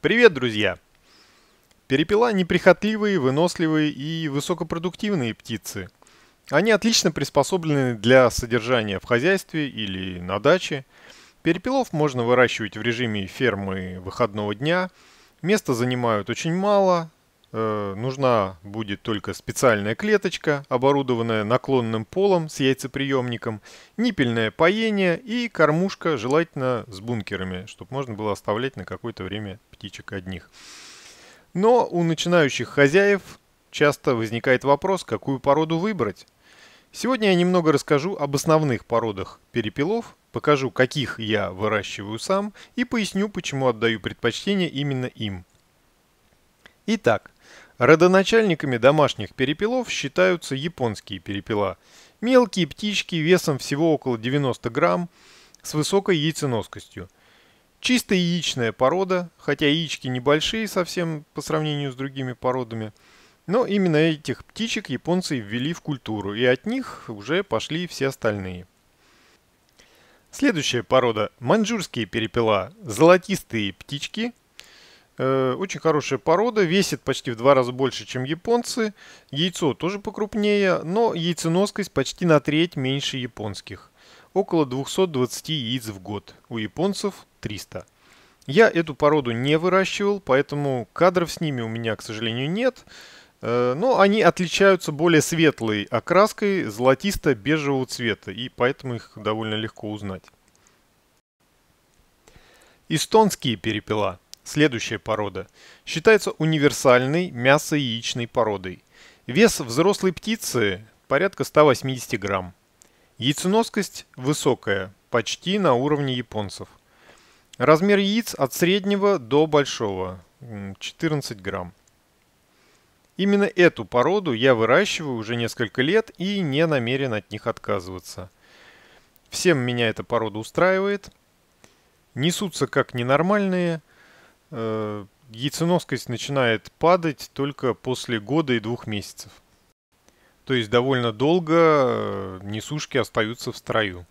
Привет, друзья! Перепела неприхотливые, выносливые и высокопродуктивные птицы. Они отлично приспособлены для содержания в хозяйстве или на даче. Перепелов можно выращивать в режиме фермы выходного дня. Места занимают очень мало. Э, нужна будет только специальная клеточка, оборудованная наклонным полом с яйцеприемником, ниппельное поение и кормушка, желательно с бункерами, чтобы можно было оставлять на какое-то время птичек одних. Но у начинающих хозяев часто возникает вопрос, какую породу выбрать. Сегодня я немного расскажу об основных породах перепелов, покажу, каких я выращиваю сам и поясню, почему отдаю предпочтение именно им. Итак, родоначальниками домашних перепелов считаются японские перепела. Мелкие птички весом всего около 90 грамм с высокой яйценоскостью – Чисто яичная порода, хотя яички небольшие совсем по сравнению с другими породами. Но именно этих птичек японцы ввели в культуру, и от них уже пошли все остальные. Следующая порода – маньчжурские перепела, золотистые птички. Э, очень хорошая порода, весит почти в два раза больше, чем японцы. Яйцо тоже покрупнее, но яйценоскость почти на треть меньше японских – около 220 яиц в год, у японцев 300. Я эту породу не выращивал, поэтому кадров с ними у меня, к сожалению, нет. Э, но они отличаются более светлой окраской золотисто-бежевого цвета, и поэтому их довольно легко узнать. Эстонские перепела. Следующая порода. Считается универсальной мясо-яичной породой. Вес взрослой птицы порядка 180 грамм. Яйценоскость высокая, почти на уровне японцев. Размер яиц от среднего до большого, 14 грамм. Именно эту породу я выращиваю уже несколько лет и не намерен от них отказываться. Всем меня эта порода устраивает. Несутся как ненормальные. Э, яйценоскость начинает падать только после года и двух месяцев. То есть довольно долго э, несушки остаются в строю.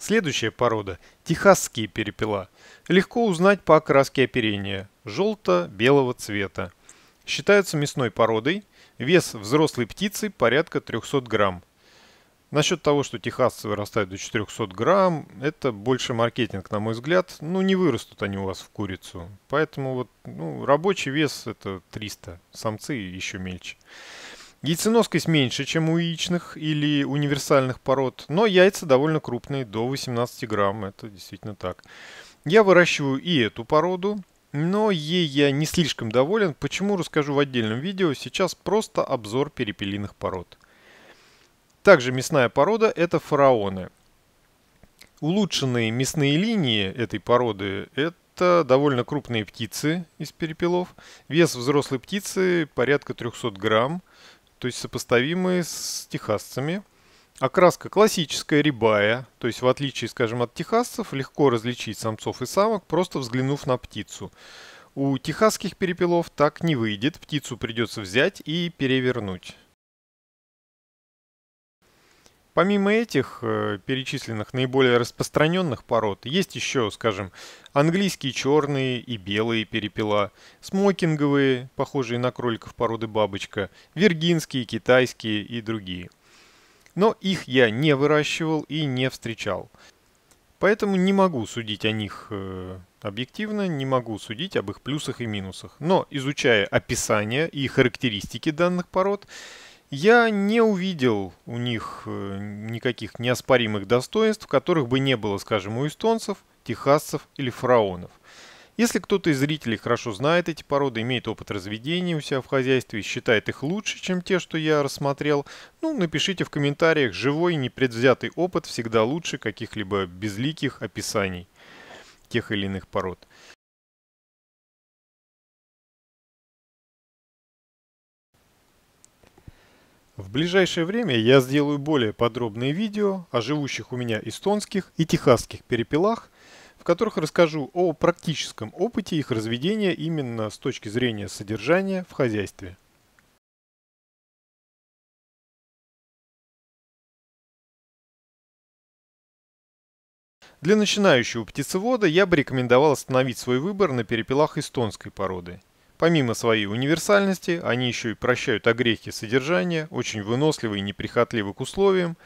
Следующая порода – техасские перепела. Легко узнать по окраске оперения – желто-белого цвета. Считаются мясной породой. Вес взрослой птицы порядка 300 грамм. Насчет того, что техасцы вырастают до 400 грамм, это больше маркетинг, на мой взгляд. Ну, не вырастут они у вас в курицу. Поэтому вот ну, рабочий вес это 300, самцы еще мельче. Яйценоскость меньше, чем у яичных или универсальных пород, но яйца довольно крупные, до 18 грамм, это действительно так. Я выращиваю и эту породу, но ей я не слишком доволен, почему расскажу в отдельном видео, сейчас просто обзор перепелиных пород. Также мясная порода – это фараоны. Улучшенные мясные линии этой породы – это довольно крупные птицы из перепелов. Вес взрослой птицы порядка 300 грамм, то есть сопоставимые с техасцами. Окраска классическая, рябая, то есть в отличие, скажем, от техасцев, легко различить самцов и самок, просто взглянув на птицу. У техасских перепелов так не выйдет, птицу придется взять и перевернуть. Помимо этих э, перечисленных наиболее распространенных пород, есть еще, скажем, английские черные и белые перепела, смокинговые, похожие на кроликов породы бабочка, виргинские, китайские и другие. Но их я не выращивал и не встречал. Поэтому не могу судить о них э, объективно, не могу судить об их плюсах и минусах. Но изучая описание и характеристики данных пород, я не увидел у них э, никаких неоспоримых достоинств, которых бы не было, скажем, у эстонцев, техасцев или фараонов. Если кто-то из зрителей хорошо знает эти породы, имеет опыт разведения у себя в хозяйстве и считает их лучше, чем те, что я рассмотрел, ну, напишите в комментариях, живой непредвзятый опыт всегда лучше каких-либо безликих описаний тех или иных пород. В ближайшее время я сделаю более подробные видео о живущих у меня эстонских и техасских перепелах, в которых расскажу о практическом опыте их разведения именно с точки зрения содержания в хозяйстве. Для начинающего птицевода я бы рекомендовал остановить свой выбор на перепелах эстонской породы – Помимо своей универсальности, они еще и прощают огрехи содержания, очень выносливы и неприхотливы к условиям,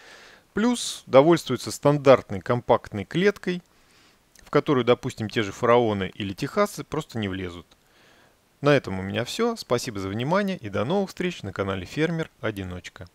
плюс довольствуются стандартной компактной клеткой, в которую, допустим, те же фараоны или техасы просто не влезут. На этом у меня все. Спасибо за внимание и до новых встреч на канале Фермер Одиночка.